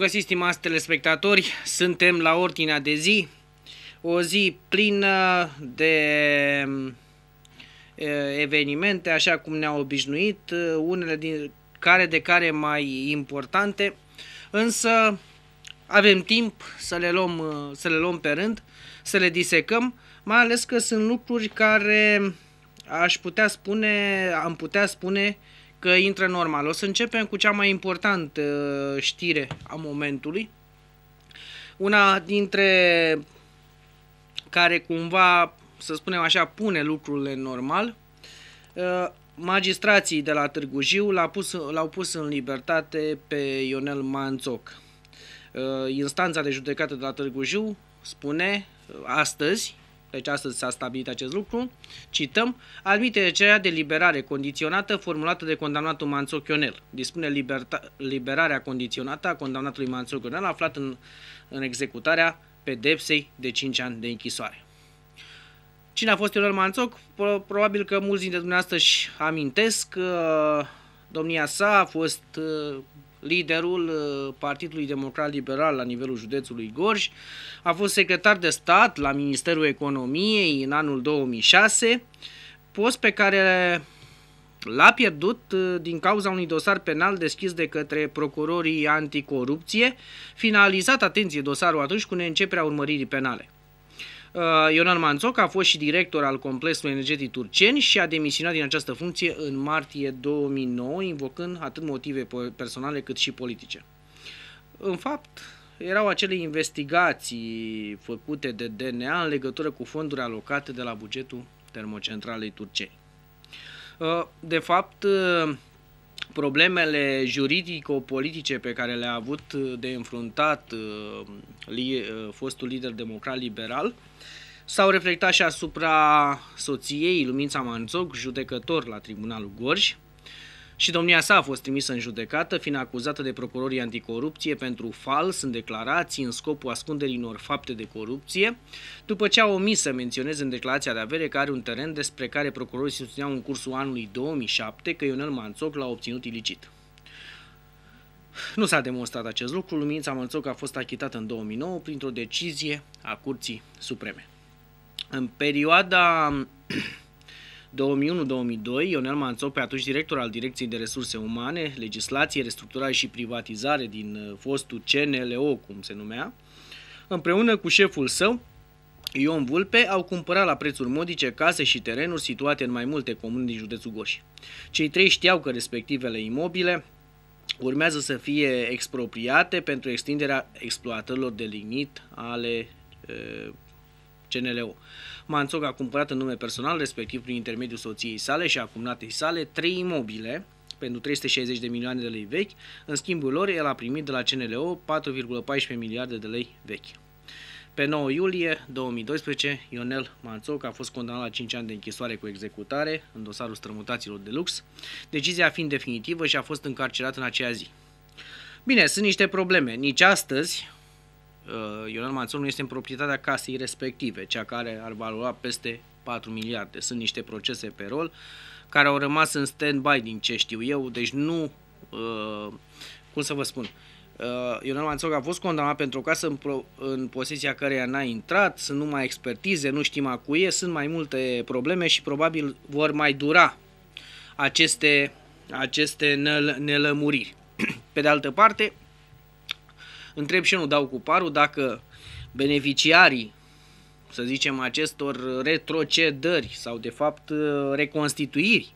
găsit, stimați telespectatori! Suntem la ordinea de zi, o zi plină de mm, evenimente, așa cum ne au obișnuit, unele din care de care mai importante, însă avem timp să le luăm, să le luăm pe rând, să le disecăm, mai ales că sunt lucruri care aș putea spune, am putea spune, uh, că intră normal. O să începem cu cea mai importantă uh, știre a momentului. Una dintre care cumva, să spunem așa, pune lucrurile normal. Uh, magistrații de la Târgu Jiu l-au pus, l-au pus în libertate pe Ionel Manțoc. Uh, instanța de judecată de la Târgu Jiu spune astăzi deci astăzi s-a stabilit acest lucru, cităm, admite cererea de liberare condiționată formulată de condamnatul Manțo Chionel. Dispune liberta, liberarea condiționată a condamnatului Manțo Chionel aflat în, în executarea pedepsei de 5 ani de închisoare. Cine a fost Ionel Manțoc? Probabil că mulți dintre dumneavoastră își amintesc. Uh, domnia sa a fost uh, liderul uh, Partidului Democrat Liberal la nivelul județului Gorj, a fost secretar de stat la Ministerul Economiei în anul 2006, post pe care l-a pierdut uh, din cauza unui dosar penal deschis de către procurorii anticorupție, finalizat, atenție, dosarul atunci cu neînceperea urmăririi penale. Uh, Ionan Manzoc a fost și director al complexului energetic turceni și a demisionat din această funcție în martie 2009, invocând atât motive personale cât și politice. În fapt, erau acele investigații făcute de DNA în legătură cu fonduri alocate de la bugetul termocentralei turceni. Uh, de fapt, uh, problemele juridico-politice pe care le-a avut de înfruntat uh, uh, fostul lider democrat-liberal s-au reflectat și asupra soției Lumința Manzoc, judecător la Tribunalul Gorj, și domnia sa a fost trimisă în judecată, fiind acuzată de procurorii anticorupție pentru fals în declarații în scopul ascunderii unor fapte de corupție, după ce a omis să menționeze în declarația de avere că are un teren despre care procurorii susțineau în cursul anului 2007 că Ionel Manțoc l-a obținut ilicit. Nu s-a demonstrat acest lucru, Lumința Manțoc a fost achitată în 2009 printr-o decizie a Curții Supreme. În perioada 2001-2002, Ionel Manțop, pe atunci director al Direcției de Resurse Umane, Legislație, Restructurare și Privatizare din uh, fostul CNLO, cum se numea, împreună cu șeful său, Ion Vulpe au cumpărat la prețuri modice case și terenuri situate în mai multe comuni din județul Goș. Cei trei știau că respectivele imobile urmează să fie expropriate pentru extinderea exploatărilor de lignit ale uh, C.N.L.O. Manțog a cumpărat în nume personal, respectiv prin intermediul soției sale și a cumnatei sale, trei imobile pentru 360 de milioane de lei vechi. În schimbul lor, el a primit de la CNLO 4,14 miliarde de lei vechi. Pe 9 iulie 2012, Ionel Manțoc a fost condamnat la 5 ani de închisoare cu executare în dosarul strămutaților de lux, decizia fiind definitivă și a fost încarcerat în aceea zi. Bine, sunt niște probleme. Nici astăzi, Uh, Ionel nu este în proprietatea casei respective, cea care ar valora peste 4 miliarde. Sunt niște procese pe rol care au rămas în stand-by din ce știu eu, deci nu, uh, cum să vă spun, uh, Ionel Manțoc a fost condamnat pentru o casă în, pro, în posesia căreia n-a intrat, sunt numai expertize, nu știm a cui e, sunt mai multe probleme și probabil vor mai dura aceste, aceste nelămuriri. Pe de altă parte, Întreb și eu, nu dau cu parul dacă beneficiarii, să zicem, acestor retrocedări sau de fapt reconstituiri,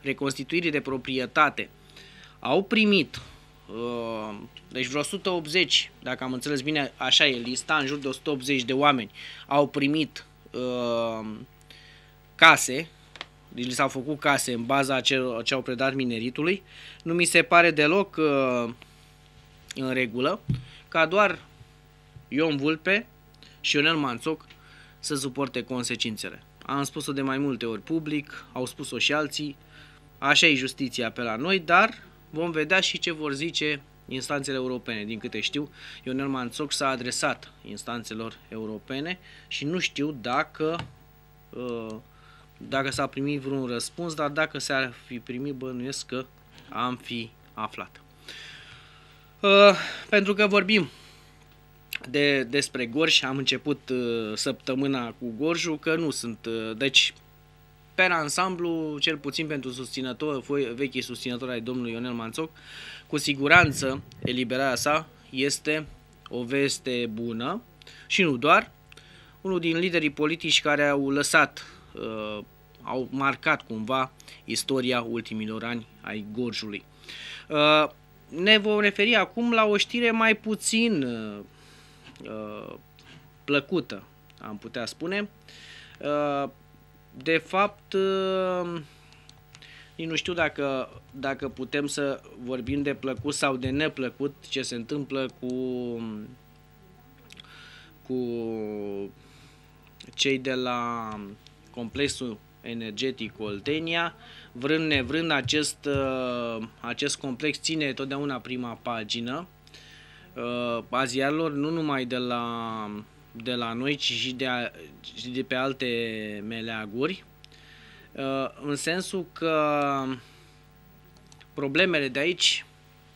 reconstituiri de proprietate, au primit uh, deci vreo 180, dacă am înțeles bine, așa e lista, în jur de 180 de oameni au primit uh, case, deci li s-au făcut case în baza ce, ce au predat mineritului. Nu mi se pare deloc uh, în regulă ca doar Ion Vulpe și Ionel Manțoc să suporte consecințele. Am spus-o de mai multe ori public, au spus-o și alții, așa e justiția pe la noi, dar vom vedea și ce vor zice instanțele europene. Din câte știu, Ionel Manțoc s-a adresat instanțelor europene și nu știu dacă uh, dacă s-a primit vreun răspuns, dar dacă s-ar fi primit, bănuiesc că am fi aflat. Uh, pentru că vorbim de, despre Gorj, am început uh, săptămâna cu Gorjul, că nu sunt, uh, deci pe ansamblu, cel puțin pentru susținător, vechii susținători ai domnului Ionel Manțoc, cu siguranță eliberarea sa este o veste bună și nu doar. Unul din liderii politici care au lăsat, uh, au marcat cumva istoria ultimilor ani ai Gorjului. Uh, ne vom referi acum la o știre mai puțin uh, uh, plăcută, am putea spune. Uh, de fapt, uh, nu știu dacă, dacă putem să vorbim de plăcut sau de neplăcut ce se întâmplă cu, cu cei de la complexul energetic Oltenia. Vrând nevrând, acest, uh, acest complex ține totdeauna prima pagină uh, a ziarilor, nu numai de la, de la noi, ci și de, și de pe alte meleaguri, uh, în sensul că problemele de aici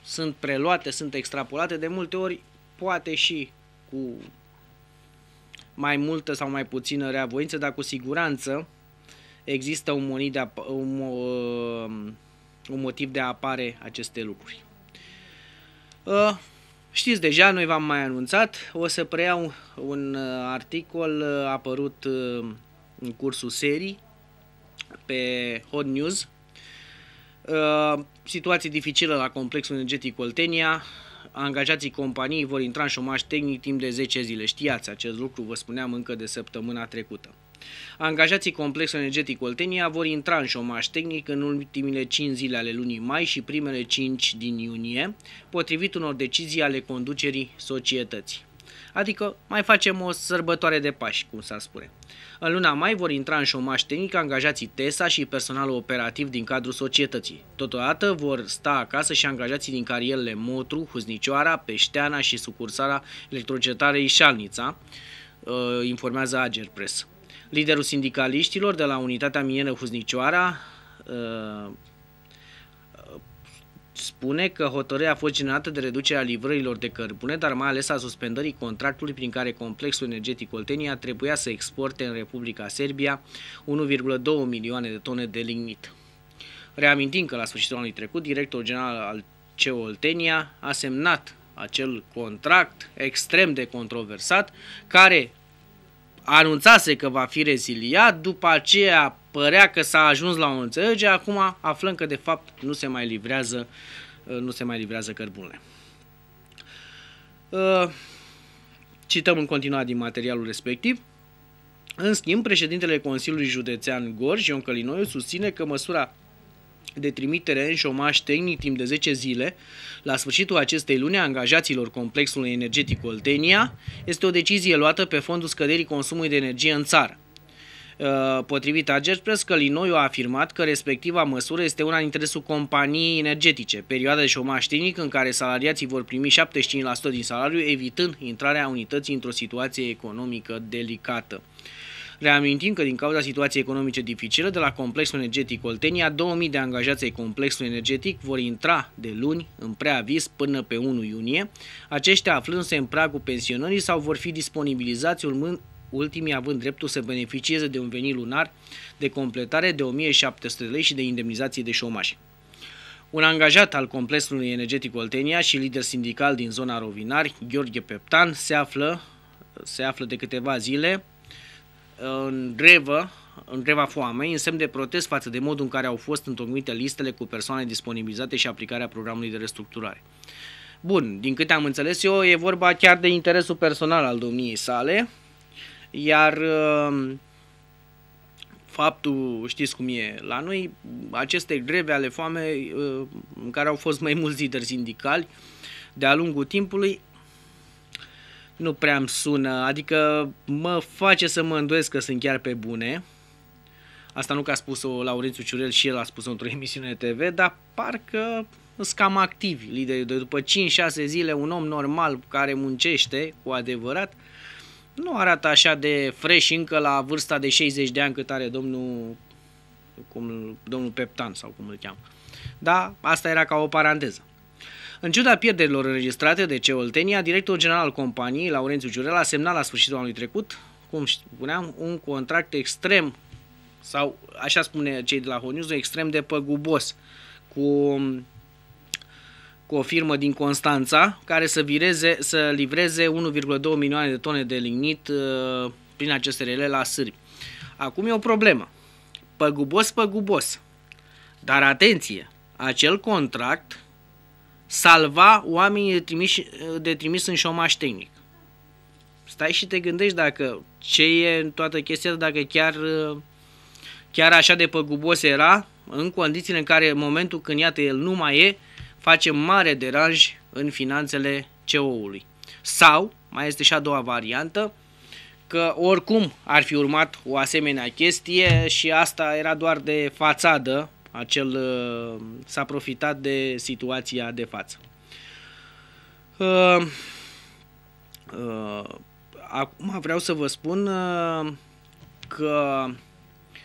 sunt preluate, sunt extrapolate, de multe ori poate și cu mai multă sau mai puțină reavoință, dar cu siguranță există un, monit de un, um, un motiv de a apare aceste lucruri. Uh, știți deja, noi v-am mai anunțat, o să preiau un uh, articol uh, apărut în cursul serii pe Hot News. Situație dificilă la complexul energetic Oltenia. Angajații companiei vor intra în șomaș tehnic timp de 10 zile. Știați acest lucru, vă spuneam încă de săptămâna trecută. Angajații Complex Energetic Oltenia vor intra în șomaș tehnic în ultimile 5 zile ale lunii mai și primele 5 din iunie, potrivit unor decizii ale conducerii societății. Adică mai facem o sărbătoare de pași, cum s a spune. În luna mai vor intra în șomaș tehnic angajații TESA și personalul operativ din cadrul societății. Totodată vor sta acasă și angajații din carierele Motru, Huznicioara, Peșteana și sucursala electrocetarei Șalnița, uh, informează Agerpres. Liderul sindicaliștilor de la Unitatea Mieră Huznicioara uh, uh, spune că hotărârea a fost generată de reducerea livrărilor de cărbune, dar mai ales a suspendării contractului prin care complexul energetic Oltenia trebuia să exporte în Republica Serbia 1,2 milioane de tone de lignit. Reamintim că la sfârșitul anului trecut, directorul general al CEO Oltenia a semnat acel contract extrem de controversat care anunțase că va fi reziliat, după aceea părea că s-a ajuns la o înțelegere, acum aflăm că de fapt nu se mai livrează, uh, nu se mai livrează cărbunele. Uh, cităm în continuare din materialul respectiv. În schimb, președintele Consiliului Județean Gorj, Ion Călinoiu, susține că măsura de trimitere în șomaș tehnic timp de 10 zile, la sfârșitul acestei luni angajaților complexului energetic Oltenia, este o decizie luată pe fondul scăderii consumului de energie în țară. Uh, potrivit Press, Călinoiu a afirmat că respectiva măsură este una în interesul companiei energetice, perioada de șomaș tehnic în care salariații vor primi 75% din salariu, evitând intrarea unității într-o situație economică delicată. Reamintim că din cauza situației economice dificile de la Complexul Energetic Oltenia, 2000 de angajați ai Complexului Energetic vor intra de luni în preaviz până pe 1 iunie, aceștia aflându-se în pragul pensionării sau vor fi disponibilizați urmând ultimii având dreptul să beneficieze de un venit lunar de completare de 1700 lei și de indemnizații de șomaș. Un angajat al complexului energetic Oltenia și lider sindical din zona Rovinari, Gheorghe Peptan, se află, se află de câteva zile în drevă, în dreva foamei, în semn de protest față de modul în care au fost întocmite listele cu persoane disponibilizate și aplicarea programului de restructurare. Bun, din câte am înțeles eu, e vorba chiar de interesul personal al domniei sale, iar uh, faptul, știți cum e la noi, aceste greve ale foamei, uh, în care au fost mai mulți lideri sindicali de-a lungul timpului, nu prea îmi sună, adică mă face să mă îndoiesc că sunt chiar pe bune. Asta nu că a spus-o Laurențiu Ciurel și el a spus-o într-o emisiune de TV, dar parcă sunt cam activi liderii. De după 5-6 zile, un om normal care muncește cu adevărat nu arată așa de fresh încă la vârsta de 60 de ani cât are domnul, cum, domnul Peptan sau cum îl cheamă. Da, asta era ca o paranteză. În ciuda pierderilor înregistrate de ceoltenia, directorul general al companiei, Laurențiu Ciurel a semnat la sfârșitul anului trecut, cum spuneam, un contract extrem, sau așa spune cei de la Honius, extrem de păgubos, cu cu o firmă din Constanța care să, vireze, să livreze 1,2 milioane de tone de lignit uh, prin aceste rele la sârbi. Acum e o problemă. Păgubos, păgubos. Dar atenție, acel contract salva oamenii de trimis, de trimis în șomaș tehnic. Stai și te gândești dacă ce e în toată chestia, dacă chiar, chiar așa de păgubos era, în condițiile în care în momentul când iată el nu mai e, face mare deranj în finanțele CO-ului. Sau, mai este și a doua variantă, că oricum ar fi urmat o asemenea chestie și asta era doar de fațadă acel, uh, s-a profitat de situația de față. Uh, uh, acum vreau să vă spun uh, că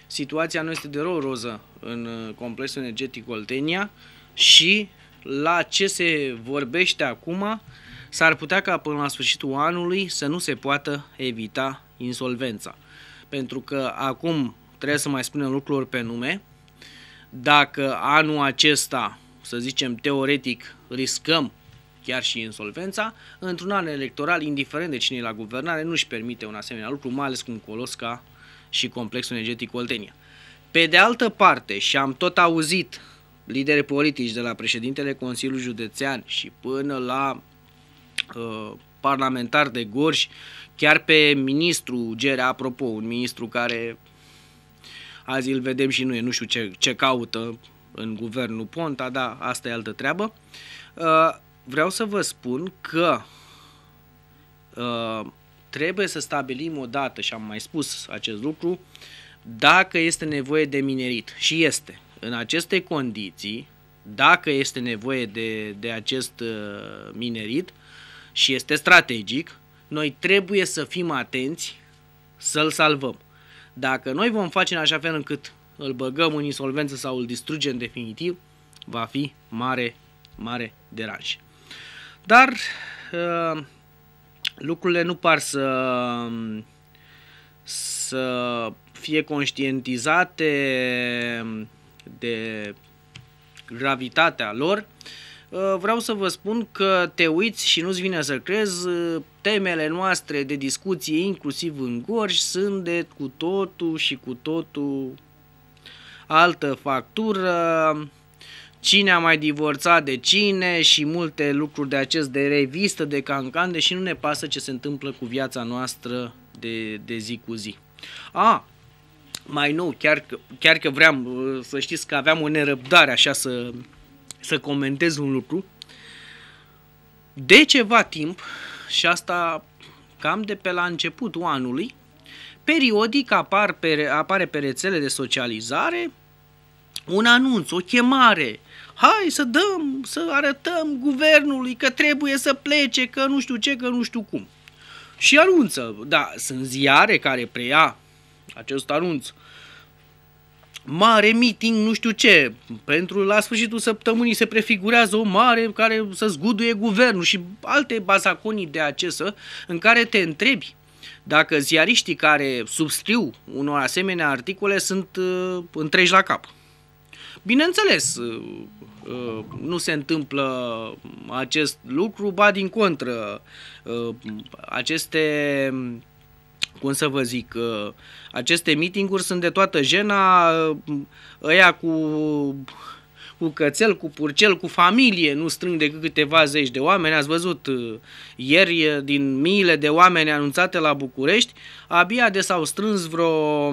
situația nu este de rău roză în uh, complexul energetic Oltenia și la ce se vorbește acum s-ar putea ca până la sfârșitul anului să nu se poată evita insolvența. Pentru că acum trebuie să mai spunem lucruri pe nume, dacă anul acesta, să zicem teoretic, riscăm chiar și insolvența, într-un an electoral, indiferent de cine e la guvernare, nu-și permite un asemenea lucru, mai ales cu un colos ca și complexul energetic Oltenia. Pe de altă parte, și am tot auzit lideri politici de la președintele Consiliului Județean și până la uh, parlamentar de Gorj, chiar pe ministru Gerea, apropo, un ministru care Azi îl vedem și noi, nu știu ce, ce caută în guvernul Ponta, dar asta e altă treabă. Uh, vreau să vă spun că uh, trebuie să stabilim dată, și am mai spus acest lucru, dacă este nevoie de minerit. Și este. În aceste condiții, dacă este nevoie de, de acest uh, minerit și este strategic, noi trebuie să fim atenți să-l salvăm. Dacă noi vom face în așa fel încât îl băgăm în insolvență sau îl distrugem definitiv, va fi mare, mare deranj. Dar uh, lucrurile nu par să, să fie conștientizate de gravitatea lor. Uh, Uh, vreau să vă spun că te uiți și nu-ți vine să crezi, uh, temele noastre de discuție, inclusiv în gorj, sunt de cu totul și cu totul altă factură, cine a mai divorțat de cine și multe lucruri de acest de revistă, de cancan, deși nu ne pasă ce se întâmplă cu viața noastră de, de zi cu zi. A, mai nou, chiar, că, chiar că vreau uh, să știți că aveam o nerăbdare așa să, să comentez un lucru. De ceva timp, și asta cam de pe la începutul anului, periodic apar pe, apare pe rețele de socializare un anunț, o chemare. Hai să dăm, să arătăm guvernului că trebuie să plece, că nu știu ce, că nu știu cum. Și anunță, da, sunt ziare care preia acest anunț. Uh, mare meeting, nu știu ce, pentru la sfârșitul săptămânii se prefigurează o mare care să zguduie guvernul și alte bazaconii de acesă în care te întrebi dacă ziariștii care substriu unor asemenea articole sunt uh, întregi la cap. Bineînțeles, uh, uh, nu se întâmplă acest lucru, ba din contră, uh, aceste cum să vă zic, uh, aceste mitinguri sunt de toată jena, uh, ăia cu cu cățel, cu purcel, cu familie, nu strâng decât câteva zeci de oameni. Ați văzut uh, ieri din miile de oameni anunțate la București, abia de s-au strâns vreo,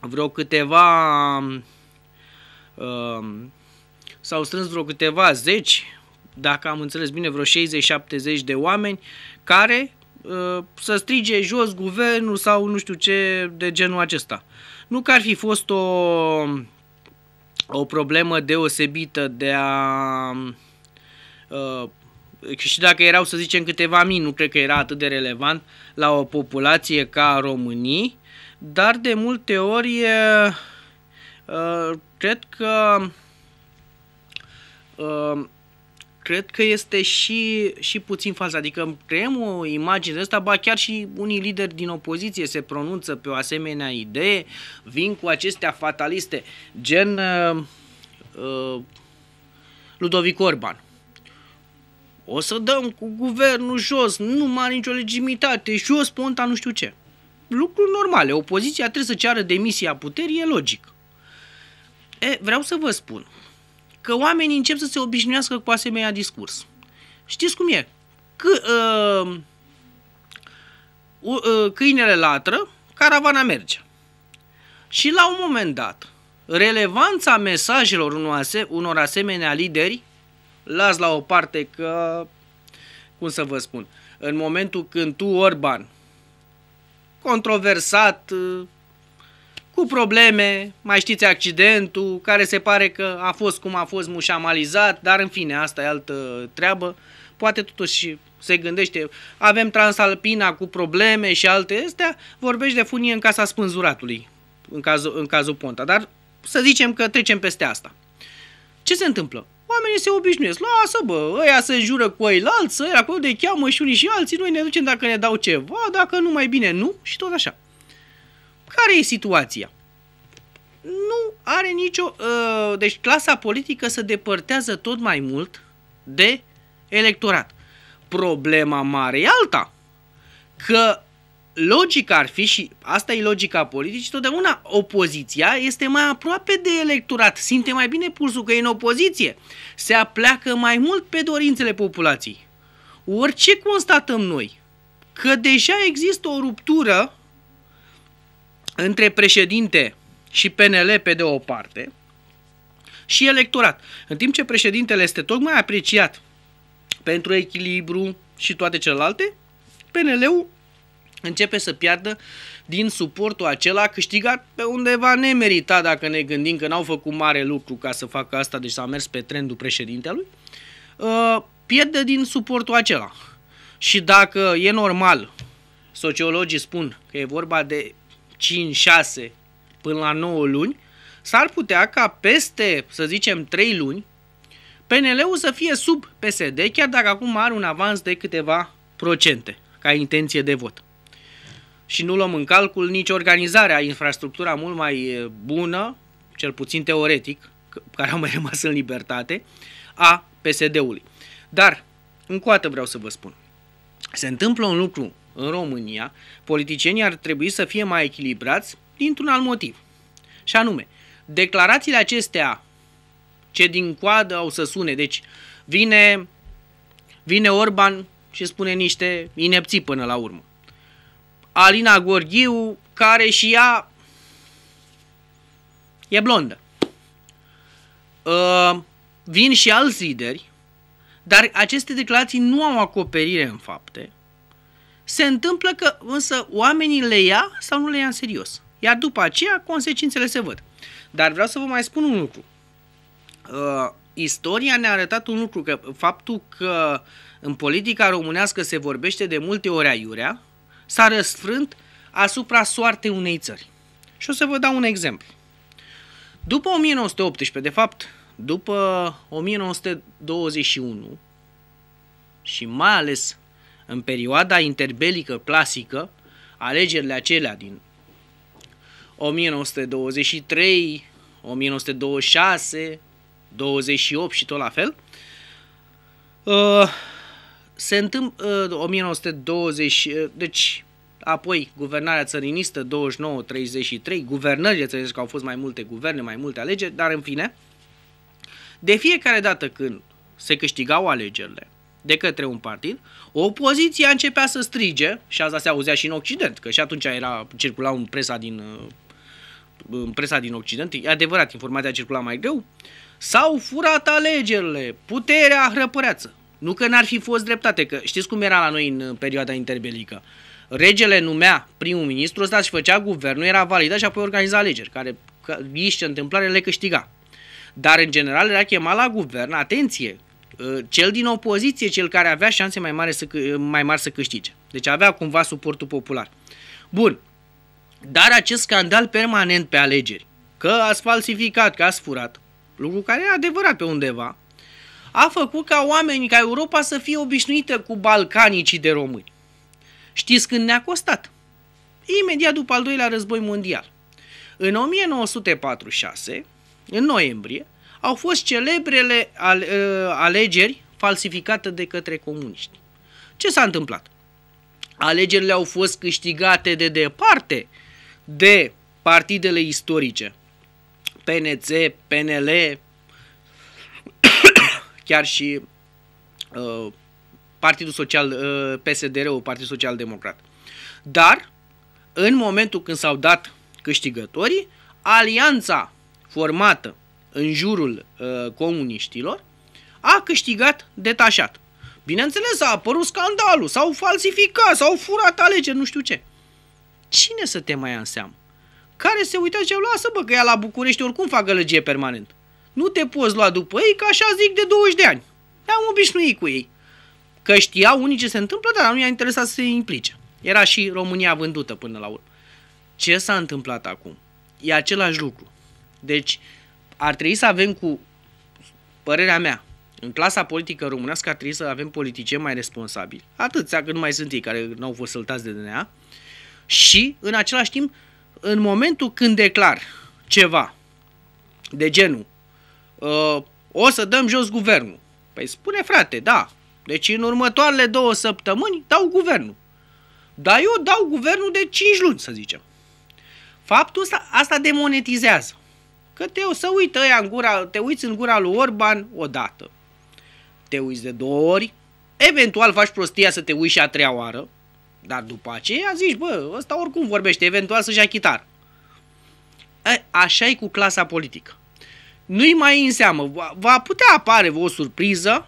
vreo câteva uh, s-au strâns vreo câteva zeci, dacă am înțeles bine, vreo 60-70 de oameni care Uh, să strige jos guvernul sau nu știu ce de genul acesta. Nu că ar fi fost o, o problemă deosebită de a uh, și dacă erau să zicem câteva mii, nu cred că era atât de relevant la o populație ca românii, dar de multe ori uh, cred că cred că este și, și puțin fals. Adică creăm o imagine de asta, ba chiar și unii lideri din opoziție se pronunță pe o asemenea idee, vin cu acestea fataliste, gen uh, uh, Ludovic Orban. O să dăm cu guvernul jos, nu mai are nicio legitimitate, jos ponta nu știu ce. Lucruri normale, opoziția trebuie să ceară demisia puterii, e logic. E, vreau să vă spun, că oamenii încep să se obișnuiască cu asemenea discurs. Știți cum e? Că, uh, uh, câinele latră, caravana merge. Și la un moment dat, relevanța mesajelor unor asemenea lideri, las la o parte că, cum să vă spun, în momentul când tu, Orban, controversat, uh, cu probleme, mai știți accidentul, care se pare că a fost cum a fost mușamalizat, dar în fine, asta e altă treabă. Poate totuși se gândește, avem Transalpina cu probleme și alte astea, vorbești de funie în casa spânzuratului, în cazul, în cazul Ponta, dar să zicem că trecem peste asta. Ce se întâmplă? Oamenii se obișnuiesc, lasă bă, ăia se jură cu ei la alții, acolo de cheamă și unii și alții, noi ne ducem dacă ne dau ceva, dacă nu mai bine nu și tot așa. Care e situația? Nu are nicio... Uh, deci clasa politică se depărtează tot mai mult de electorat. Problema mare e alta. Că logica ar fi, și asta e logica politicii, totdeauna opoziția este mai aproape de electorat, simte mai bine pulsul că e în opoziție, se apleacă mai mult pe dorințele populației. Orice constatăm noi, că deja există o ruptură între președinte și PNL pe de o parte și electorat. În timp ce președintele este tocmai apreciat pentru echilibru și toate celelalte, PNL-ul începe să piardă din suportul acela câștigat pe undeva nemeritat dacă ne gândim că n-au făcut mare lucru ca să facă asta, deci s-a mers pe trendul președintelui, uh, pierde din suportul acela. Și dacă e normal, sociologii spun că e vorba de 5, 6 până la 9 luni, s-ar putea ca peste, să zicem, 3 luni, PNL-ul să fie sub PSD, chiar dacă acum are un avans de câteva procente ca intenție de vot. Și nu luăm în calcul nici organizarea, infrastructura mult mai bună, cel puțin teoretic, care a mai rămas în libertate, a PSD-ului. Dar, încă o dată vreau să vă spun, se întâmplă un lucru în România, politicienii ar trebui să fie mai echilibrați dintr-un alt motiv. Și anume, declarațiile acestea ce din coadă au să sune, deci vine, vine Orban și spune niște inepții până la urmă. Alina Gorghiu, care și ea e blondă. Uh, vin și alți lideri, dar aceste declarații nu au acoperire în fapte se întâmplă că însă oamenii le ia sau nu le ia în serios. Iar după aceea, consecințele se văd. Dar vreau să vă mai spun un lucru. Uh, istoria ne-a arătat un lucru, că faptul că în politica românească se vorbește de multe ori aiurea, s-a răsfrânt asupra soartei unei țări. Și o să vă dau un exemplu. După 1918, de fapt, după 1921 și mai ales în perioada interbelică clasică, alegerile acelea din 1923, 1926, 28 și tot la fel, uh, se întâmplă uh, 1920, uh, deci apoi guvernarea țărinistă 29-33, guvernările țărinistă, că au fost mai multe guverne, mai multe alegeri, dar în fine, de fiecare dată când se câștigau alegerile, de către un partid, opoziția începea să strige, și asta se auzea și în Occident, că și atunci era, circula în presa din, uh, în presa din Occident, e adevărat, informația circula mai greu, s-au furat alegerile, puterea hrăpăreață. Nu că n-ar fi fost dreptate, că știți cum era la noi în perioada interbelică. Regele numea primul ministru ăsta și făcea guvernul, era validat și apoi organiza alegeri, care ghiște întâmplare le câștiga. Dar în general era chemat la guvern, atenție, Ă, cel din opoziție, cel care avea șanse mai mari să, mai mari să câștige. Deci avea cumva suportul popular. Bun, dar acest scandal permanent pe alegeri, că ați falsificat, că ați furat, lucru care e adevărat pe undeva, a făcut ca oamenii, ca Europa să fie obișnuită cu balcanicii de români. Știți când ne-a costat? Imediat după al doilea război mondial. În 1946, în noiembrie, au fost celebrele ă, alegeri falsificate de către comuniști. Ce s-a întâmplat? Alegerile au fost câștigate de departe de partidele istorice, PNC, PNL, chiar și ă, Partidul Social, uh, ă, PSDR-ul, Partidul Social Democrat. Dar, în momentul când s-au dat câștigătorii, alianța formată în jurul uh, comuniștilor, a câștigat detașat. Bineînțeles, a apărut scandalul, s-au falsificat, s-au furat alegeri, nu știu ce. Cine să te mai înseamnă? Care se uita ce lasă, bă, că ea la București oricum fac gălăgie permanent. Nu te poți lua după ei, că așa zic de 20 de ani. Ne-am obișnuit cu ei. Că știau unii ce se întâmplă, dar nu i-a interesat să se implice. Era și România vândută până la urmă. Ce s-a întâmplat acum? E același lucru. Deci, ar trebui să avem cu părerea mea, în clasa politică românească ar trebui să avem politicieni mai responsabili. Atâția că nu mai sunt ei care n-au fost săltați de DNA. Și, în același timp, în momentul când declar ceva de genul uh, o să dăm jos guvernul. Păi spune frate, da. Deci în următoarele două săptămâni dau guvernul. Dar eu dau guvernul de 5 luni, să zicem. Faptul ăsta, asta demonetizează. Că te să uită ăia în gura, te uiți în gura lui Orban o dată, te uiți de două ori, eventual faci prostia să te uiți și a treia oară, dar după aceea zici, bă, ăsta oricum vorbește, eventual să-și achitar. Așa e cu clasa politică. Nu-i mai în seamă. Va putea apare o surpriză,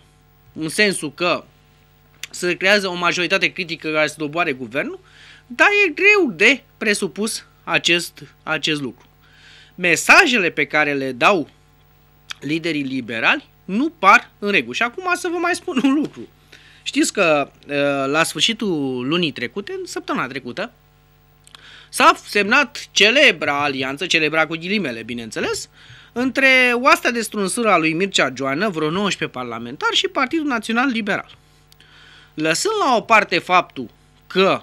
în sensul că se creează o majoritate critică care să doboare guvernul, dar e greu de presupus acest, acest lucru mesajele pe care le dau liderii liberali nu par în regulă. Și acum să vă mai spun un lucru. Știți că uh, la sfârșitul lunii trecute, în săptămâna trecută, s-a semnat celebra alianță, celebra cu ghilimele, bineînțeles, între oastea de strunsură a lui Mircea Joană, vreo 19 parlamentari, și Partidul Național Liberal. Lăsând la o parte faptul că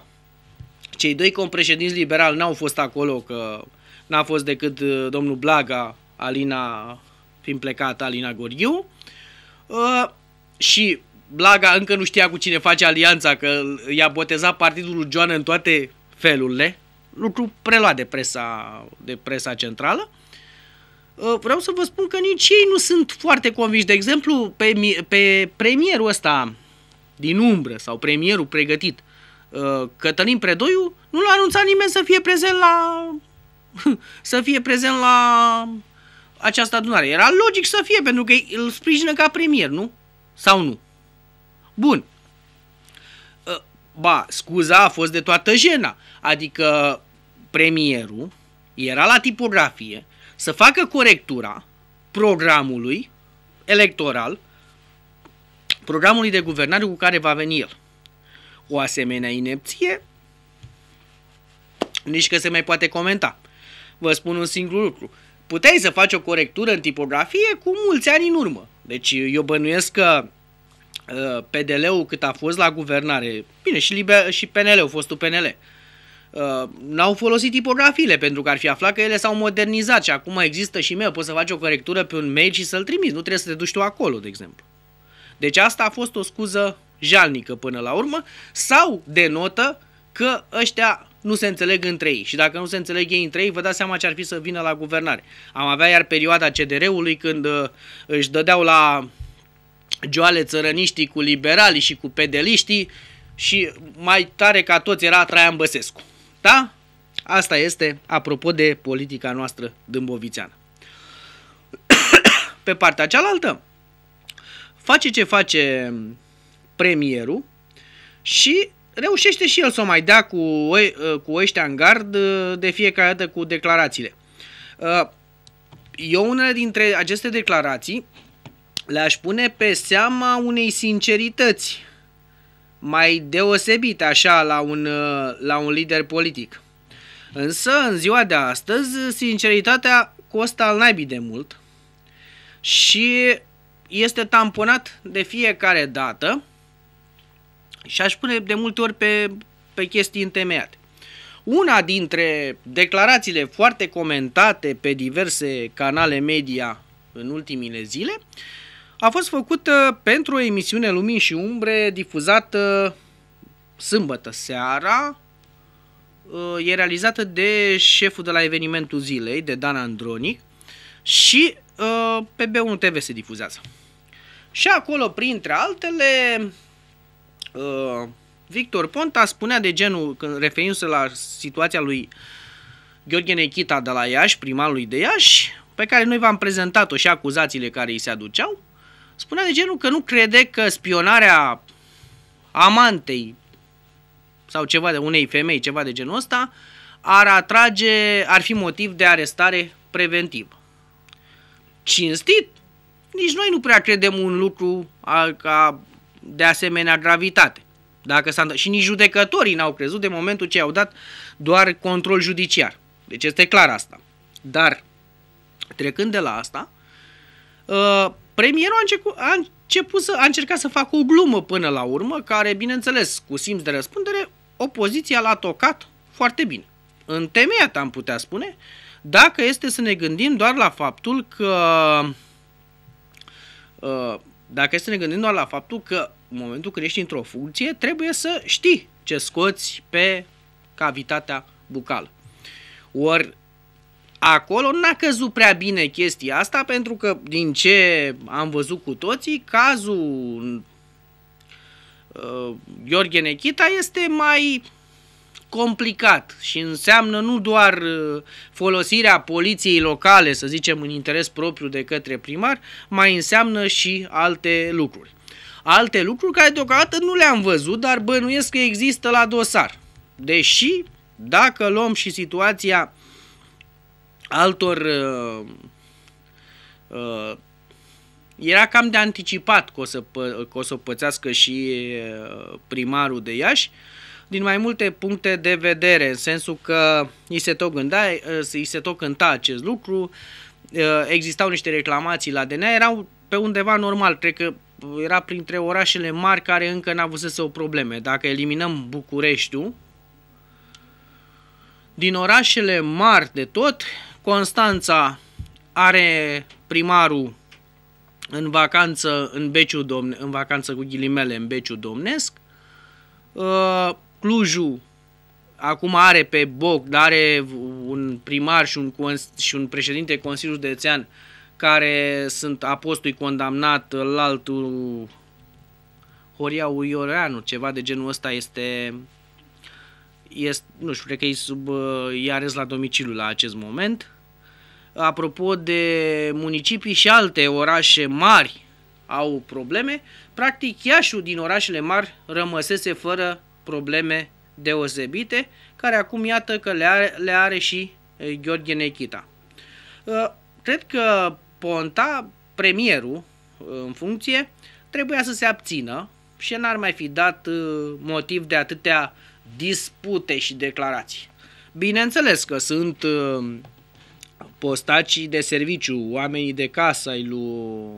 cei doi compreședinți liberali n-au fost acolo că uh, N-a fost decât uh, domnul Blaga, Alina, fiind plecat Alina Gorghiu. Uh, și Blaga încă nu știa cu cine face alianța, că i-a botezat partidul lui Joan în toate felurile, lucru preluat de presa, de presa centrală. Uh, vreau să vă spun că nici ei nu sunt foarte convinși. De exemplu, pe, pe premierul ăsta din umbră sau premierul pregătit, Cătălin Predoiu, nu l-a anunțat nimeni să fie prezent la să fie prezent la această adunare. Era logic să fie, pentru că îl sprijină ca premier, nu? Sau nu? Bun. Ă, ba, scuza a fost de toată jena. Adică premierul era la tipografie să facă corectura programului electoral, programului de guvernare cu care va veni el. O asemenea inepție nici că se mai poate comenta. Vă spun un singur lucru. Puteai să faci o corectură în tipografie cu mulți ani în urmă. Deci eu bănuiesc că uh, PDL-ul cât a fost la guvernare, bine, și, liber, și PNL-ul, fostul PNL, uh, n-au folosit tipografiile pentru că ar fi aflat că ele s-au modernizat și acum există și mail, poți să faci o corectură pe un mail și să-l trimiți, nu trebuie să te duci tu acolo, de exemplu. Deci asta a fost o scuză jalnică până la urmă sau denotă că ăștia nu se înțeleg între ei. Și dacă nu se înțeleg ei între ei, vă dați seama ce ar fi să vină la guvernare. Am avea iar perioada CDR-ului când uh, își dădeau la joale țărăniștii cu liberali și cu pedeliștii și mai tare ca toți era Traian Băsescu. Da? Asta este apropo de politica noastră dâmbovițeană. Pe partea cealaltă, face ce face premierul și reușește și el să o mai dea cu, ă, cu ăștia în gard ă, de fiecare dată cu declarațiile. Ă, eu unele dintre aceste declarații le-aș pune pe seama unei sincerități mai deosebite așa la un, la un lider politic. Însă, în ziua de astăzi, sinceritatea costă al naibii de mult și este tamponat de fiecare dată și aș pune de multe ori pe, pe chestii întemeiate. Una dintre declarațiile foarte comentate pe diverse canale media în ultimile zile a fost făcută pentru o emisiune Lumini și Umbre difuzată sâmbătă seara. Uh, e realizată de șeful de la evenimentul zilei, de Dan Andronic, și uh, pe B1 TV se difuzează. Și acolo, printre altele, Uh, Victor Ponta spunea de genul, când referindu-se la situația lui Gheorghe Nechita de la Iași, primarului de Iași, pe care noi v-am prezentat-o și acuzațiile care îi se aduceau, spunea de genul că nu crede că spionarea amantei sau ceva de unei femei, ceva de genul ăsta, ar atrage, ar fi motiv de arestare preventivă. Cinstit, nici noi nu prea credem un lucru a, ca de asemenea gravitate. Dacă s-a, și nici judecătorii n-au crezut de momentul ce au dat doar control judiciar. Deci este clar asta. Dar, trecând de la asta, ă, premierul a început, a început să a încercat să facă o glumă până la urmă, care, bineînțeles, cu simț de răspundere, opoziția l-a tocat foarte bine. În temeia ta, am putea spune, dacă este să ne gândim doar la faptul că uh, dacă este ne gândim doar la faptul că în momentul când ești într-o funcție, trebuie să știi ce scoți pe cavitatea bucală. Ori acolo n-a căzut prea bine chestia asta pentru că din ce am văzut cu toții, cazul uh, Gheorghe Nechita este mai complicat și înseamnă nu doar uh, folosirea poliției locale, să zicem, în interes propriu de către primar, mai înseamnă și alte lucruri. Alte lucruri care deocamdată nu le-am văzut, dar bănuiesc că există la dosar. Deși, dacă luăm și situația altor uh, uh, era cam de anticipat că o să, pă, că o să pățească și uh, primarul de Iași, uh, din mai multe puncte de vedere, în sensul că îi se tot gândea, îi eh, se tot cânta acest lucru, eh, existau niște reclamații la DNA, erau pe undeva normal, cred că era printre orașele mari care încă n-a avut o probleme. Dacă eliminăm Bucureștiul, din orașele mari de tot, Constanța are primarul în vacanță, în, beciu domne, în vacanță cu ghilimele, în beciu domnesc. Eh, Clujul acum are pe Boc, dar are un primar și un, și un președinte Consiliul Județean care sunt apostui condamnat, la altul Horia Uioreanu, ceva de genul ăsta este, este nu știu, cred că e sub iarăs la domiciliu la acest moment. Apropo de municipii și alte orașe mari au probleme, practic Iașul din orașele mari rămăsese fără probleme deosebite, care acum iată că le are, le are și eh, Gheorghe Nechita. Eh, cred că Ponta, premierul eh, în funcție, trebuia să se abțină și n-ar mai fi dat motiv de atâtea dispute și declarații. Bineînțeles că sunt postacii de serviciu, oamenii de casă ai lui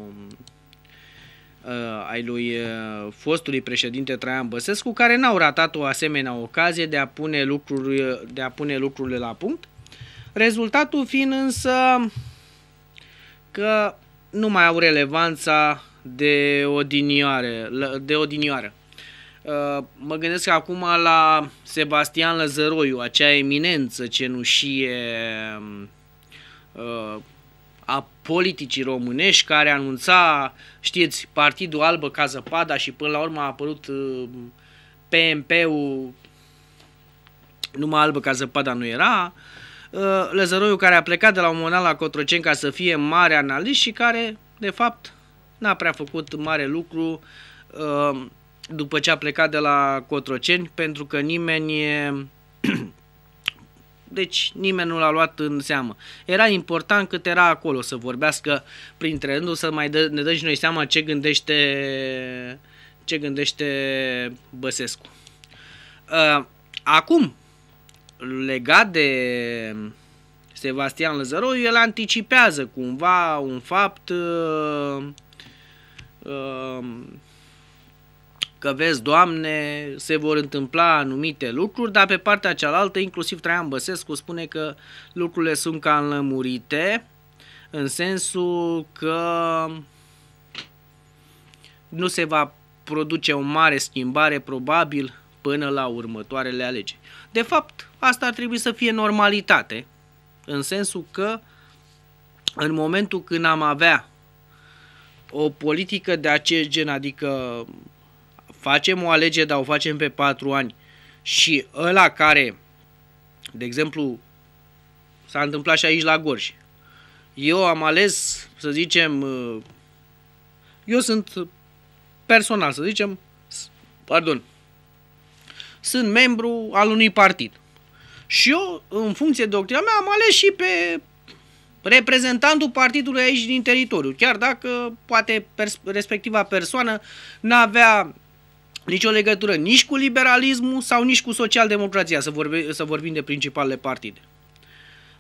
Uh, ai lui uh, fostului președinte Traian Băsescu, care n-au ratat o asemenea ocazie de a pune, lucruri, de a pune lucrurile la punct. Rezultatul fiind însă că nu mai au relevanța de odinioare, de odinioară. Uh, mă gândesc acum la Sebastian Lăzăroiu, acea eminență cenușie um, a politicii românești care anunța, știți, Partidul Albă ca zăpada și până la urmă a apărut uh, PMP-ul numai Albă ca zăpada nu era, uh, Lăzăroiu care a plecat de la un la Cotroceni ca să fie mare analist și care, de fapt, n-a prea făcut mare lucru uh, după ce a plecat de la Cotroceni, pentru că nimeni deci nimeni nu l-a luat în seamă. Era important cât era acolo să vorbească printre rândul, să mai dă, ne dă și noi seama ce gândește, ce gândește Băsescu. Uh, acum, legat de Sebastian Lăzăroiu, el anticipează cumva un fapt uh, uh că vezi, Doamne, se vor întâmpla anumite lucruri, dar pe partea cealaltă, inclusiv Traian Băsescu spune că lucrurile sunt ca înlămurite, în sensul că nu se va produce o mare schimbare probabil până la următoarele alegeri. De fapt, asta ar trebui să fie normalitate, în sensul că în momentul când am avea o politică de acest gen, adică facem o alegere, dar o facem pe 4 ani și ăla care, de exemplu, s-a întâmplat și aici la Gorj. Eu am ales, să zicem, uh, eu sunt personal, să zicem, pardon, sunt membru al unui partid. Și eu, în funcție de doctrina mea, am ales și pe reprezentantul partidului aici din teritoriu, chiar dacă poate pers- respectiva persoană n-avea nicio legătură nici cu liberalismul sau nici cu socialdemocrația, să, vorbe, să vorbim de principalele partide.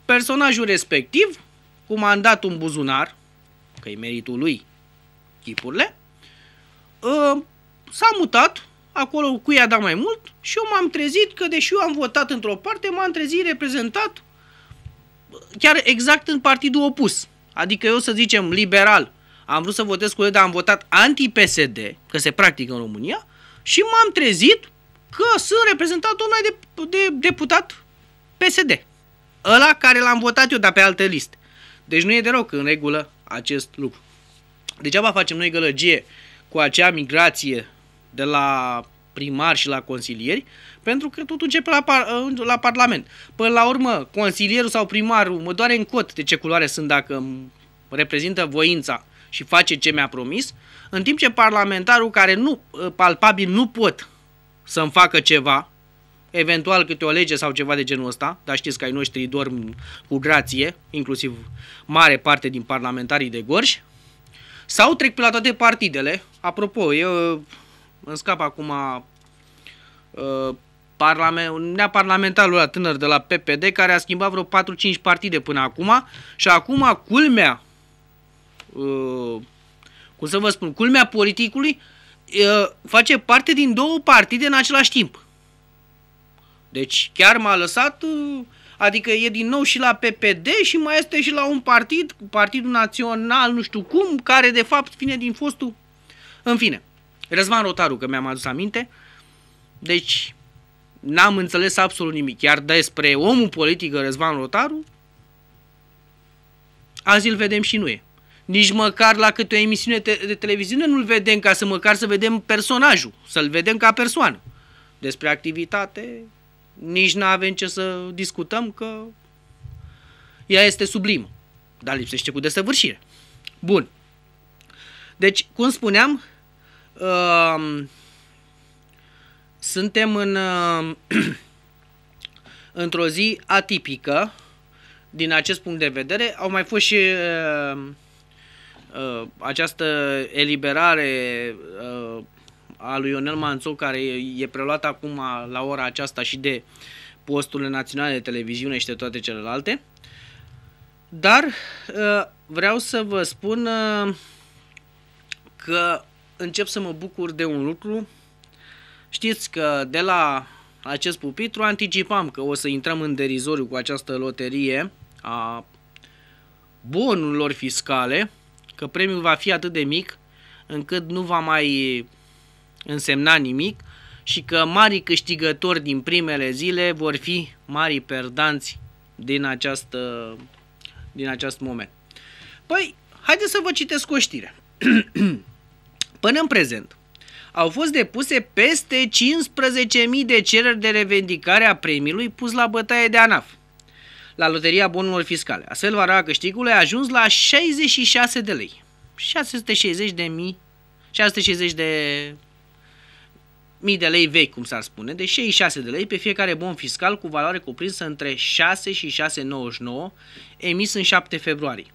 Personajul respectiv, cu mandat un buzunar, că e meritul lui chipurile, ă, s-a mutat acolo cu ea da mai mult și eu m-am trezit că deși eu am votat într-o parte, m-am trezit reprezentat chiar exact în partidul opus. Adică eu să zicem liberal, am vrut să votez cu el, dar am votat anti-PSD, că se practică în România, și m-am trezit că sunt reprezentat domnului de, de deputat PSD. Ăla care l-am votat eu, dar pe altă listă. Deci nu e deloc în regulă acest lucru. Degeaba facem noi gălăgie cu acea migrație de la primar și la consilieri, pentru că tot începe la, par, la Parlament. Până la urmă, consilierul sau primarul mă doare în cot de ce culoare sunt dacă îmi reprezintă voința și face ce mi-a promis, în timp ce parlamentarul care nu, ă, palpabil nu pot să-mi facă ceva, eventual câte o lege sau ceva de genul ăsta, dar știți că ai noștri dorm cu grație, inclusiv mare parte din parlamentarii de Gorj, sau trec pe la toate partidele. Apropo, eu ă, îmi scap acum a, ă, parlament, nea parlamentarul tânăr de la PPD care a schimbat vreo 4-5 partide până acum și acum culmea cum să vă spun, culmea politicului face parte din două partide în același timp. Deci chiar m-a lăsat, adică e din nou și la PPD și mai este și la un partid, Partidul Național, nu știu cum, care de fapt vine din fostul... În fine, Răzvan Rotaru, că mi-am adus aminte, deci n-am înțeles absolut nimic. Iar despre omul politic Răzvan Rotaru, azi îl vedem și nu e nici măcar la câte o emisiune de televiziune nu-l vedem ca să măcar să vedem personajul, să-l vedem ca persoană. Despre activitate nici nu avem ce să discutăm că ea este sublimă, dar lipsește cu desăvârșire. Bun. Deci, cum spuneam, uh, suntem în, uh, într-o zi atipică din acest punct de vedere. Au mai fost și uh, uh, această eliberare uh, a lui Ionel Manțo, care e, e preluat acum la ora aceasta și de posturile naționale de televiziune și de toate celelalte. Dar uh, vreau să vă spun uh, că încep să mă bucur de un lucru. Știți că de la acest pupitru anticipam că o să intrăm în derizoriu cu această loterie a bonurilor fiscale, că premiul va fi atât de mic încât nu va mai însemna nimic și că marii câștigători din primele zile vor fi mari perdanți din, această, din acest moment. Păi, haideți să vă citesc o știre. Până în prezent, au fost depuse peste 15.000 de cereri de revendicare a premiului pus la bătaie de ANAF la Loteria Bonurilor Fiscale. Astfel, valoarea câștigului a ajuns la 66 de lei. 660 de mii, 660 de mii de lei vechi, cum s-ar spune, de 66 de lei pe fiecare bon fiscal cu valoare cuprinsă între 6 și 6,99, emis în 7 februarie.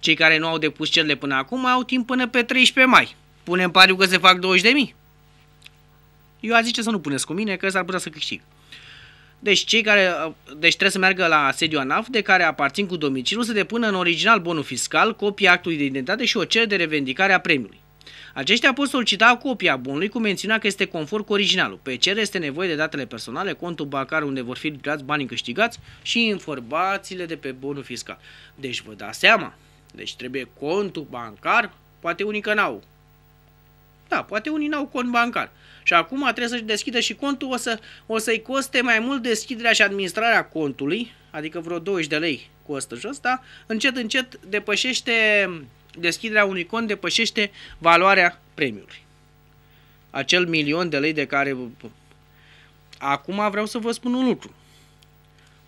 Cei care nu au depus cererile până acum au timp până pe 13 mai. Punem pariu că se fac 20 de mii. Eu a zice să nu puneți cu mine, că s-ar putea să câștig. Deci, cei care, deci trebuie să meargă la sediu ANAF de care aparțin cu domiciliul să depună în original bonul fiscal, copia actului de identitate și o cerere de revendicare a premiului. Aceștia pot solicita copia bonului cu mențiunea că este conform cu originalul. Pe cer este nevoie de datele personale, contul bancar unde vor fi librați banii câștigați și informațiile de pe bonul fiscal. Deci vă dați seama, deci trebuie contul bancar, poate unii că n-au, da, poate unii n-au cont bancar. Și acum trebuie să-și deschidă și contul, o, să, o să-i coste mai mult deschiderea și administrarea contului, adică vreo 20 de lei costă și ăsta, încet, încet depășește deschiderea unui cont depășește valoarea premiului. Acel milion de lei de care... Acum vreau să vă spun un lucru.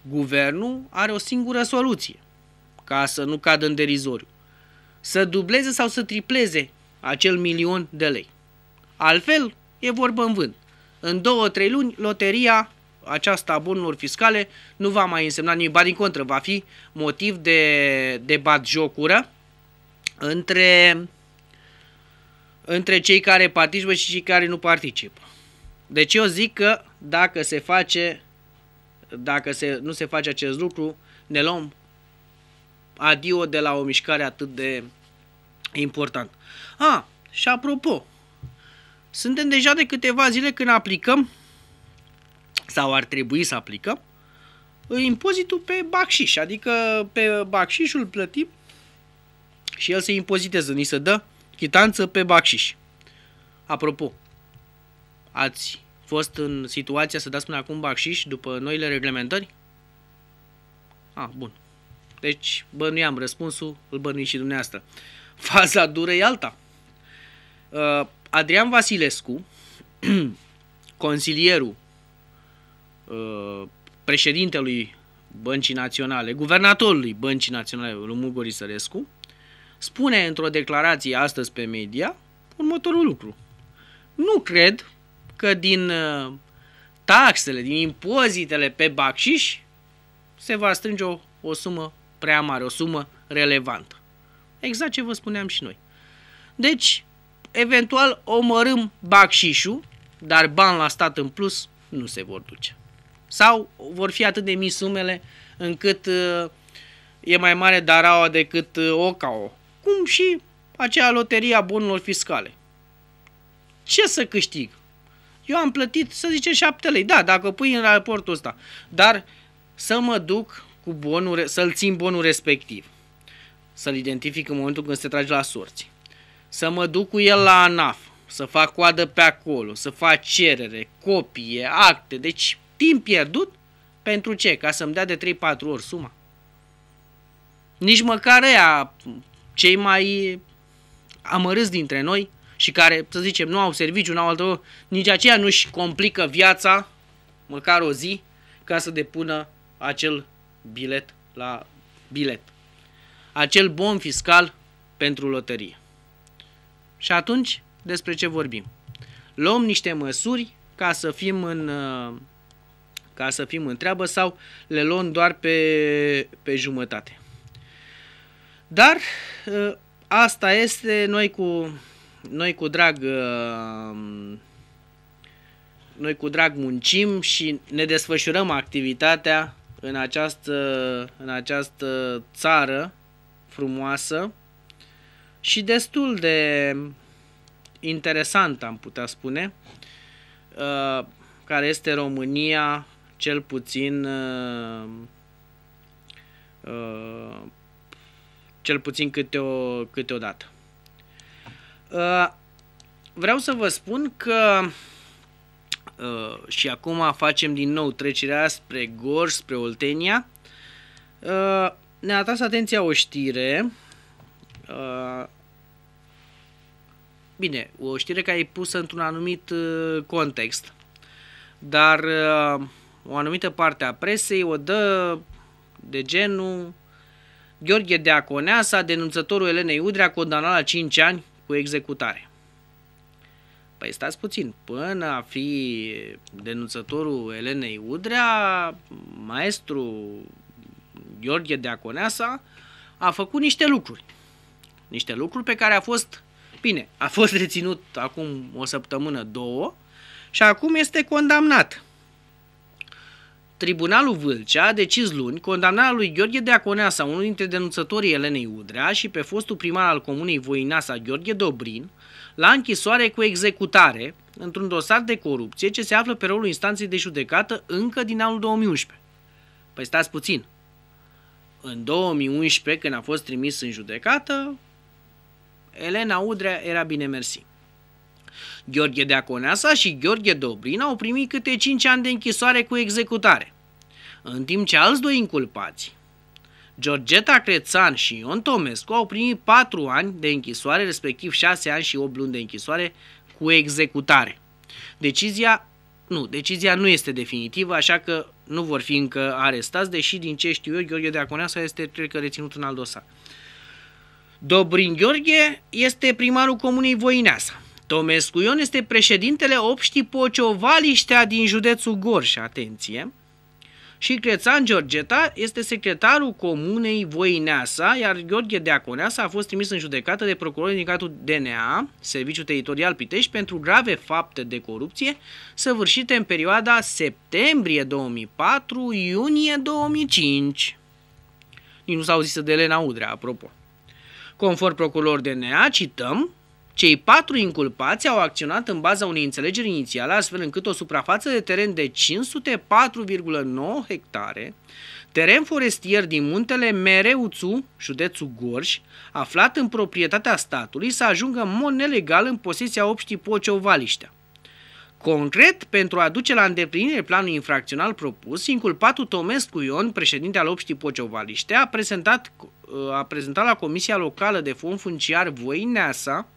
Guvernul are o singură soluție ca să nu cadă în derizoriu. Să dubleze sau să tripleze acel milion de lei. Altfel, e vorbă în vânt. În două, trei luni, loteria aceasta bunurilor fiscale nu va mai însemna nimic, ba din contră, va fi motiv de, de jocură între, între cei care participă și cei care nu participă. Deci eu zic că dacă se face, dacă se, nu se face acest lucru, ne luăm adio de la o mișcare atât de importantă. A, și apropo, suntem deja de câteva zile când aplicăm, sau ar trebui să aplicăm, impozitul pe Baxiș, adică pe Baxișul plătim și el se impozitează, ni se dă chitanță pe Baxiș. Apropo, ați fost în situația să dați până acum Baxiș după noile reglementări? A, ah, bun. Deci bănuiam răspunsul, îl bănuiți și dumneavoastră. Faza dură e alta. Uh, Adrian Vasilescu, consilierul uh, președintelui Băncii Naționale, guvernatorului Băncii Naționale, lui Sărescu, spune într-o declarație astăzi pe media următorul lucru. Nu cred că din uh, taxele, din impozitele pe baxiș, se va strânge o, o sumă prea mare, o sumă relevantă. Exact ce vă spuneam și noi. Deci, eventual omorâm bacșișul, dar bani la stat în plus nu se vor duce. Sau vor fi atât de mici sumele încât uh, e mai mare daraua decât OCAO, uh, cum și aceea loterie a bonurilor fiscale. Ce să câștig? Eu am plătit, să zicem, 7 lei, da, dacă pui în raportul ăsta, dar să mă duc cu bonul, să-l țin bonul respectiv, să-l identific în momentul când se trage la sorți să mă duc cu el la ANAF, să fac coadă pe acolo, să fac cerere, copie, acte, deci timp pierdut pentru ce? Ca să-mi dea de 3-4 ori suma. Nici măcar ea, cei mai amărâți dintre noi și care, să zicem, nu au serviciu, nu au altă, nici aceea nu-și complică viața, măcar o zi, ca să depună acel bilet la bilet. Acel bon fiscal pentru loterie. Și atunci, despre ce vorbim? Luăm niște măsuri ca să fim în, uh, ca să fim în treabă sau le luăm doar pe, pe jumătate. Dar uh, asta este, noi cu, noi cu drag uh, noi cu drag muncim și ne desfășurăm activitatea în această, în această țară frumoasă și destul de interesant, am putea spune, uh, care este România, cel puțin uh, uh, cel puțin câte o, câteodată. Vreau să vă spun că și acum facem din nou trecerea spre Gorj, spre Oltenia. Ne-a atras atenția o știre Uh, bine, o știre care e pusă într-un anumit uh, context, dar uh, o anumită parte a presei o dă de genul Gheorghe Deaconeasa, denunțătorul Elenei Udrea, condamnat la 5 ani cu executare. Păi stați puțin, până a fi denunțătorul Elenei Udrea, maestru Gheorghe Deaconeasa a făcut niște lucruri niște lucruri pe care a fost, bine, a fost reținut acum o săptămână, două, și acum este condamnat. Tribunalul Vâlcea a decis luni condamnarea lui Gheorghe Deaconeasa, unul dintre denunțătorii Elenei Udrea și pe fostul primar al comunei Voinasa, Gheorghe Dobrin, la închisoare cu executare într-un dosar de corupție ce se află pe rolul instanței de judecată încă din anul 2011. Păi stați puțin. În 2011, când a fost trimis în judecată, Elena Udrea era bine mersi. Gheorghe Deaconeasa și Gheorghe Dobrin au primit câte 5 ani de închisoare cu executare, în timp ce alți doi inculpați, Georgeta Crețan și Ion Tomescu au primit 4 ani de închisoare, respectiv 6 ani și 8 luni de închisoare cu executare. Decizia nu, decizia nu este definitivă, așa că nu vor fi încă arestați, deși din ce știu eu, Gheorghe Deaconeasa este, cred că, reținut în alt dosar. Dobrin Gheorghe este primarul comunei Voineasa. Tomescu Ion este președintele obștii Pociovaliștea din județul Gorj, atenție. Și Crețan Georgeta este secretarul comunei Voineasa, iar Gheorghe Deaconeasa a fost trimis în judecată de procurorul indicatul DNA, Serviciul Teritorial Pitești, pentru grave fapte de corupție săvârșite în perioada septembrie 2004-iunie 2005. Nici nu s-au zis de Elena Udrea, apropo. Conform procuror DNA, cităm, cei patru inculpați au acționat în baza unei înțelegeri inițiale, astfel încât o suprafață de teren de 504,9 hectare, teren forestier din muntele Mereuțu, județul Gorj, aflat în proprietatea statului, să ajungă în mod nelegal în posesia obștii Pociovaliștea. Concret, pentru a duce la îndeplinire planul infracțional propus, inculpatul Tomescu Ion, președinte al Obștii Pociovaliște, a prezentat, uh, a prezentat la Comisia Locală de Fond Funciar Voineasa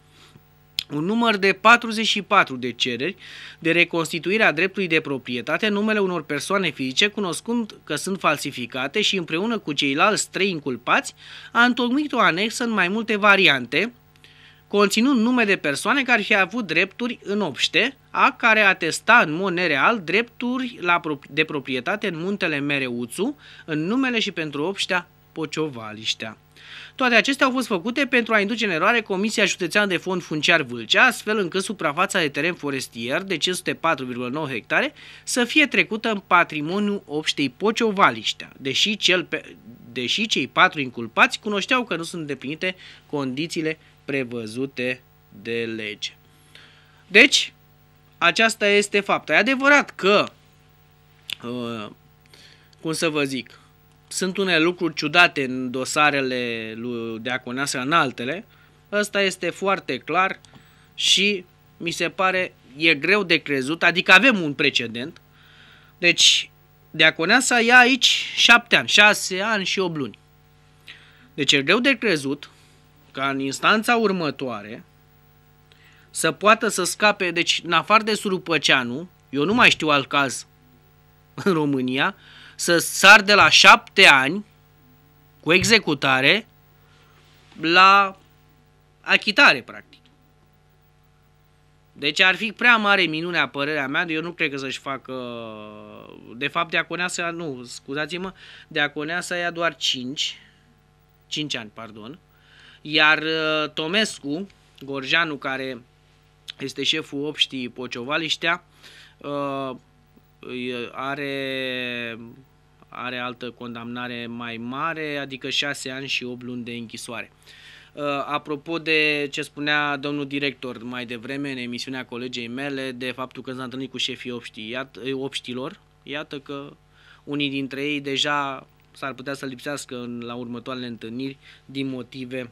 un număr de 44 de cereri de reconstituire a dreptului de proprietate în numele unor persoane fizice, cunoscând că sunt falsificate și împreună cu ceilalți trei inculpați, a întocmit o anexă în mai multe variante, conținând nume de persoane care și avut drepturi în obște, a care atesta în mod nereal drepturi de proprietate în muntele Mereuțu, în numele și pentru obștea Pociovaliștea. Toate acestea au fost făcute pentru a induce în eroare Comisia Județeană de Fond Funciar Vâlcea, astfel încât suprafața de teren forestier de 504,9 hectare să fie trecută în patrimoniul obștei Pociovaliștea, deși, cel pe, deși cei patru inculpați cunoșteau că nu sunt îndeplinite condițiile prevăzute de lege. Deci, aceasta este fapta. E adevărat că, uh, cum să vă zic, sunt unele lucruri ciudate în dosarele lui Deaconeasă, în altele. Ăsta este foarte clar și mi se pare e greu de crezut, adică avem un precedent. Deci, Deaconeasa ia aici șapte ani, șase ani și 8 luni. Deci e greu de crezut ca în instanța următoare să poată să scape, deci în afară de Surupăceanu, eu nu mai știu alt caz în România, să sar de la șapte ani cu executare la achitare, practic. Deci ar fi prea mare minunea părerea mea, eu nu cred că să-și facă... De fapt, Diaconeasa, nu, scuzați-mă, Diaconeasa ia doar 5, 5 ani, pardon, iar uh, Tomescu, Gorjanu, care este șeful obștii Pociovaliștea, uh, are, are altă condamnare mai mare, adică 6 ani și 8 luni de închisoare. Uh, apropo de ce spunea domnul director mai devreme în emisiunea colegei mele, de faptul că s-a întâlnit cu șefii obștii, iată, obștilor, iată că unii dintre ei deja s-ar putea să lipsească în, la următoarele întâlniri din motive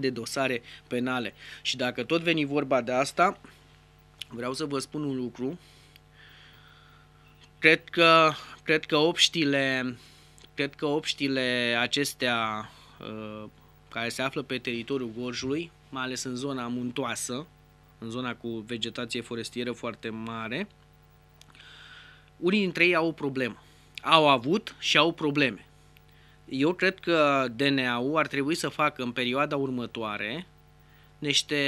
de dosare penale. Și dacă tot veni vorba de asta, vreau să vă spun un lucru. Cred că, cred că obștile, cred că obștile acestea uh, care se află pe teritoriul Gorjului, mai ales în zona muntoasă, în zona cu vegetație forestieră foarte mare, unii dintre ei au o problemă. Au avut și au probleme. Eu cred că DNA-ul ar trebui să facă în perioada următoare niște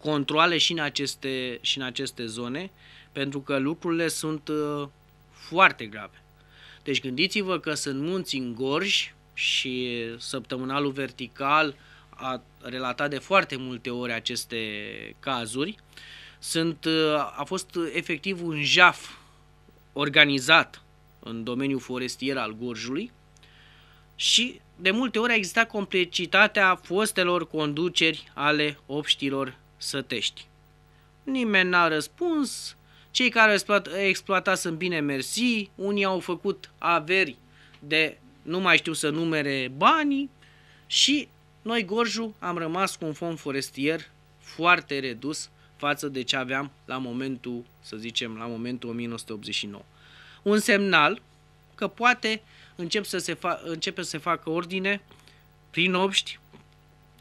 controle și în aceste, și în aceste zone, pentru că lucrurile sunt uh, foarte grave. Deci gândiți-vă că sunt munți în gorj și săptămânalul vertical a relatat de foarte multe ori aceste cazuri. Sunt, uh, a fost efectiv un jaf organizat în domeniul forestier al Gorjului, și de multe ori a existat complicitatea fostelor conduceri ale obștilor sătești. Nimeni n-a răspuns, cei care au exploatat sunt bine mersi, unii au făcut averi de nu mai știu să numere banii și noi, Gorju, am rămas cu un fond forestier foarte redus față de ce aveam la momentul, să zicem, la momentul 1989. Un semnal că poate încep să se fa- începe să se facă ordine prin obști.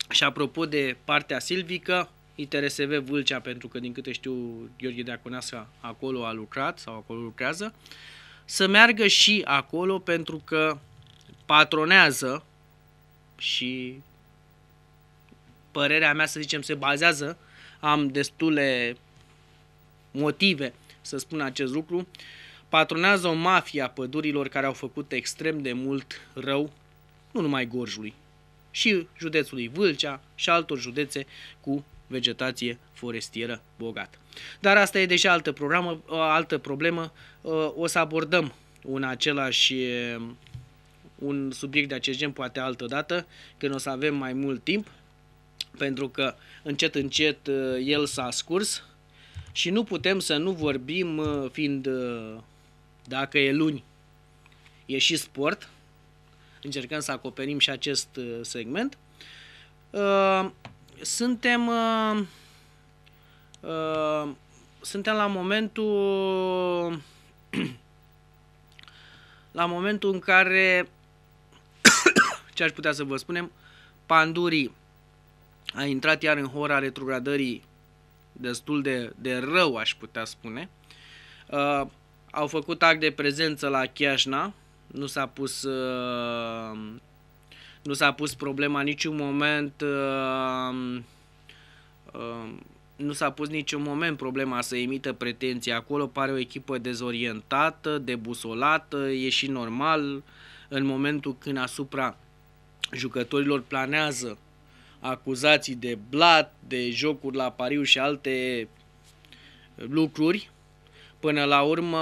Și apropo de partea silvică, ITRSV Vâlcea, pentru că din câte știu Gheorghe Deaconeasă acolo a lucrat sau acolo lucrează, să meargă și acolo pentru că patronează și părerea mea, să zicem, se bazează, am destule motive să spun acest lucru, uh, patronează o mafie a pădurilor care au făcut extrem de mult rău, nu numai Gorjului, și județului Vâlcea și altor județe cu vegetație forestieră bogată. Dar asta e deja altă, programă, altă problemă, o să abordăm un același un subiect de acest gen poate altă dată, când o să avem mai mult timp, pentru că încet încet el s-a scurs și nu putem să nu vorbim fiind dacă e luni, e și sport. Încercăm să acoperim și acest uh, segment. Uh, suntem uh, suntem la momentul la momentul în care ce aș putea să vă spunem, Pandurii a intrat iar în hora retrogradării destul de, de rău, aș putea spune au făcut act de prezență la Chiajna, nu s-a pus, uh, nu s-a pus problema niciun moment, uh, uh, nu s-a pus niciun moment problema să emită pretenții acolo, pare o echipă dezorientată, debusolată, e și normal în momentul când asupra jucătorilor planează acuzații de blat, de jocuri la pariu și alte lucruri, Până la urmă,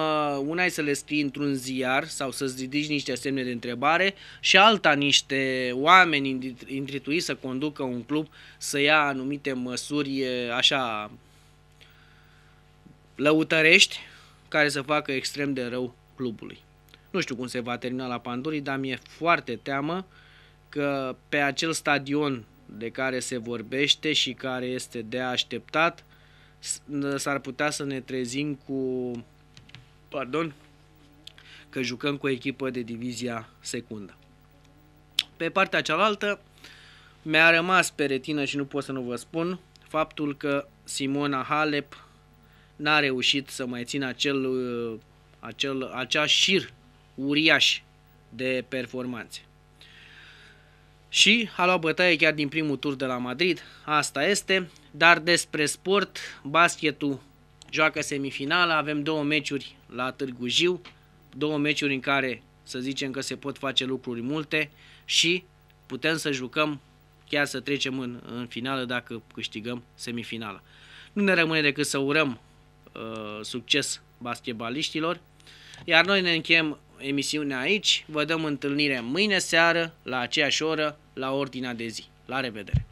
una e să le scrii într-un ziar sau să-ți ridici niște semne de întrebare și alta niște oameni intrituiți să conducă un club să ia anumite măsuri așa lăutărești care să facă extrem de rău clubului. Nu știu cum se va termina la Pandurii, dar mi-e foarte teamă că pe acel stadion de care se vorbește și care este de așteptat, s-ar putea să ne trezim cu pardon, că jucăm cu o echipă de divizia secundă. Pe partea cealaltă, mi-a rămas pe retină și nu pot să nu vă spun faptul că Simona Halep n-a reușit să mai țină acel, acel, acea șir uriaș de performanțe. Și a luat bătaie chiar din primul tur de la Madrid, asta este, dar despre sport, basketul joacă semifinala, avem două meciuri la Târgu Jiu, două meciuri în care să zicem că se pot face lucruri multe și putem să jucăm chiar să trecem în, în finală dacă câștigăm semifinala. Nu ne rămâne decât să urăm uh, succes basketbaliștilor, iar noi ne încheiem emisiunea aici, vă dăm întâlnire mâine seară, la aceeași oră, la ordinea de zi. La revedere!